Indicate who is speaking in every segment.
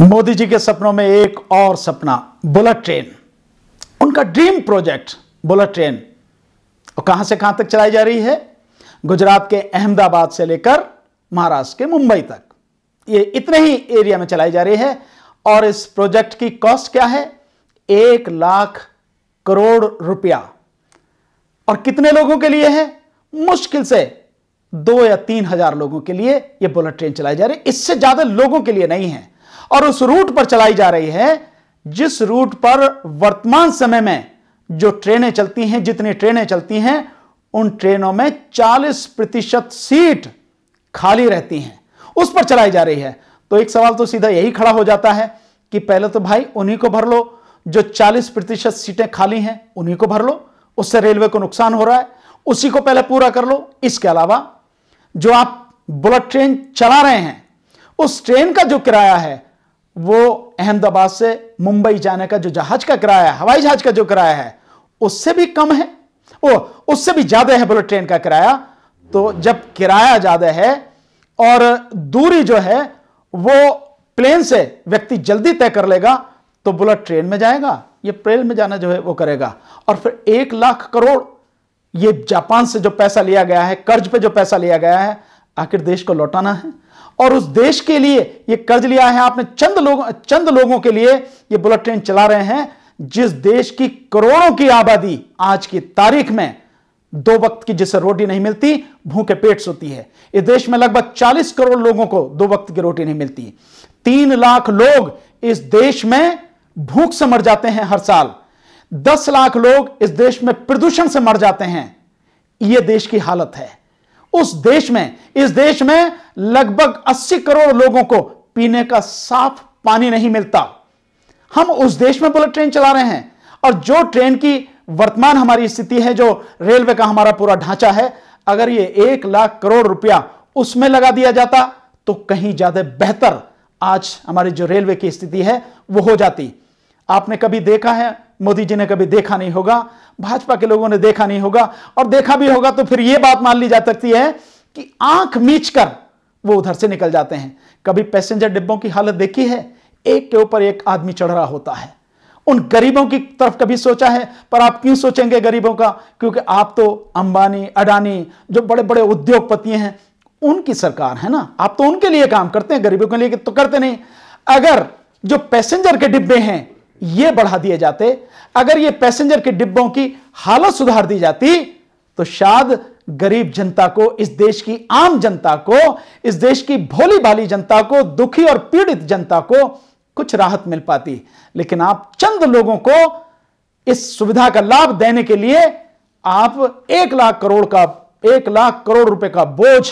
Speaker 1: मोदी जी के सपनों में एक और सपना बुलेट ट्रेन उनका ड्रीम प्रोजेक्ट बुलेट ट्रेन और कहां से कहां तक चलाई जा रही है गुजरात के अहमदाबाद से लेकर महाराष्ट्र के मुंबई तक ये इतने ही एरिया में चलाई जा रही है और इस प्रोजेक्ट की कॉस्ट क्या है एक लाख करोड़ रुपया और कितने लोगों के लिए है मुश्किल से दो या तीन हजार लोगों के लिए यह बुलेट ट्रेन चलाई जा रही है इससे ज्यादा लोगों के लिए नहीं है और उस रूट पर चलाई जा रही है जिस रूट पर वर्तमान समय में जो ट्रेनें चलती हैं जितनी ट्रेनें चलती हैं उन ट्रेनों में 40 प्रतिशत सीट खाली रहती हैं उस पर चलाई जा रही है तो एक सवाल तो सीधा यही खड़ा हो जाता है कि पहले तो भाई उन्हीं को भर लो जो 40 प्रतिशत सीटें खाली हैं उन्हीं को भर लो उससे रेलवे को नुकसान हो रहा है उसी को पहले पूरा कर लो इसके अलावा जो आप बुलेट ट्रेन चला रहे हैं उस ट्रेन का जो किराया है वो अहमदाबाद से मुंबई जाने का जो जहाज का किराया है हवाई जहाज का जो किराया है उससे भी कम है वो उससे भी ज्यादा है बोलो ट्रेन का किराया तो जब किराया ज्यादा है और दूरी जो है वो प्लेन से व्यक्ति जल्दी तय कर लेगा तो बुलेट ट्रेन में जाएगा ये प्लेन में जाना जो है वो करेगा और फिर एक लाख करोड़ ये जापान से जो पैसा लिया गया है कर्ज पे जो पैसा लिया गया है आखिर देश को लौटाना है और उस देश के लिए ये कर्ज लिया है आपने चंद लोग चंद लोगों के लिए ये बुलेट ट्रेन चला रहे हैं जिस देश की करोड़ों की आबादी आज की तारीख में दो वक्त की जिसे रोटी नहीं मिलती भूखे पेट सोती है इस देश में लगभग 40 करोड़ लोगों को दो वक्त की रोटी नहीं मिलती तीन लाख लोग इस देश में भूख से मर जाते हैं हर साल दस लाख लोग इस देश में प्रदूषण से मर जाते हैं यह देश की हालत है उस देश में इस देश में लगभग 80 करोड़ लोगों को पीने का साफ पानी नहीं मिलता हम उस देश में बुलेट ट्रेन चला रहे हैं और जो ट्रेन की वर्तमान हमारी स्थिति है जो रेलवे का हमारा पूरा ढांचा है अगर ये एक लाख करोड़ रुपया उसमें लगा दिया जाता तो कहीं ज्यादा बेहतर आज हमारी जो रेलवे की स्थिति है वो हो जाती आपने कभी देखा है मोदी जी ने कभी देखा नहीं होगा भाजपा के लोगों ने देखा नहीं होगा और देखा भी होगा तो फिर यह बात मान ली जा सकती है कि आंख मीच कर वो उधर से निकल जाते हैं कभी पैसेंजर डिब्बों की हालत देखी है एक के ऊपर एक आदमी चढ़ रहा होता है उन गरीबों की तरफ कभी सोचा है पर आप क्यों सोचेंगे गरीबों का क्योंकि आप तो अंबानी अडानी जो बड़े बड़े उद्योगपति हैं उनकी सरकार है ना आप तो उनके लिए काम करते हैं गरीबों के लिए तो करते नहीं अगर जो पैसेंजर के डिब्बे हैं ये बढ़ा दिए जाते अगर ये पैसेंजर के डिब्बों की हालत सुधार दी जाती तो शायद गरीब जनता को इस देश की आम जनता को इस देश की भोली भाली जनता को दुखी और पीड़ित जनता को कुछ राहत मिल पाती लेकिन आप चंद लोगों को इस सुविधा का लाभ देने के लिए आप एक लाख करोड़ का एक लाख करोड़ रुपए का बोझ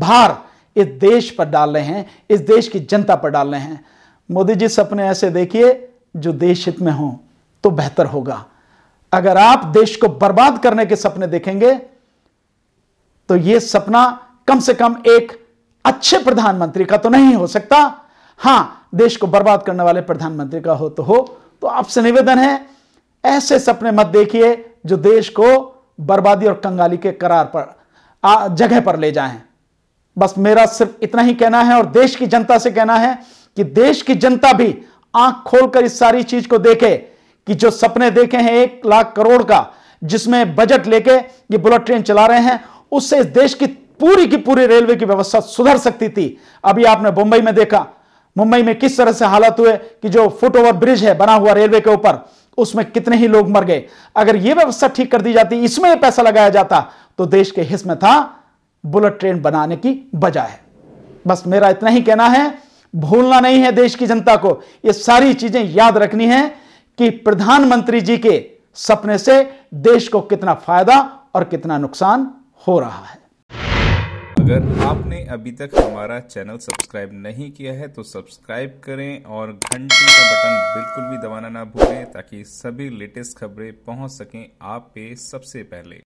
Speaker 1: भार इस देश पर डाल रहे हैं इस देश की जनता पर डाल रहे हैं मोदी जी सपने ऐसे देखिए जो देश हित में हों तो बेहतर होगा अगर आप देश को बर्बाद करने के सपने देखेंगे तो यह सपना कम से कम एक अच्छे प्रधानमंत्री का तो नहीं हो सकता हां देश को बर्बाद करने वाले प्रधानमंत्री का हो तो हो तो आपसे निवेदन है ऐसे सपने मत देखिए जो देश को बर्बादी और कंगाली के करार पर आ, जगह पर ले जाएं बस मेरा सिर्फ इतना ही कहना है और देश की जनता से कहना है कि देश की जनता भी आंख खोलकर इस सारी चीज को देखे कि जो सपने देखे हैं एक लाख करोड़ का जिसमें बजट लेके ये बुलेट ट्रेन चला रहे हैं उससे इस देश की पूरी की पूरी रेलवे की व्यवस्था सुधर सकती थी अभी आपने मुंबई में देखा मुंबई में किस तरह से हालत हुए कि जो फुट ओवर ब्रिज है बना हुआ रेलवे के ऊपर उसमें कितने ही लोग मर गए अगर यह व्यवस्था ठीक कर दी जाती इसमें पैसा लगाया जाता तो देश के हिस्स में था बुलेट ट्रेन बनाने की बजाय बस मेरा इतना ही कहना है भूलना नहीं है देश की जनता को ये सारी चीजें याद रखनी है कि प्रधानमंत्री जी के सपने से देश को कितना फायदा और कितना नुकसान हो रहा है अगर आपने अभी तक हमारा चैनल सब्सक्राइब नहीं किया है तो सब्सक्राइब करें और घंटी का बटन बिल्कुल भी दबाना ना भूलें ताकि सभी लेटेस्ट खबरें पहुंच सकें आप पे सबसे पहले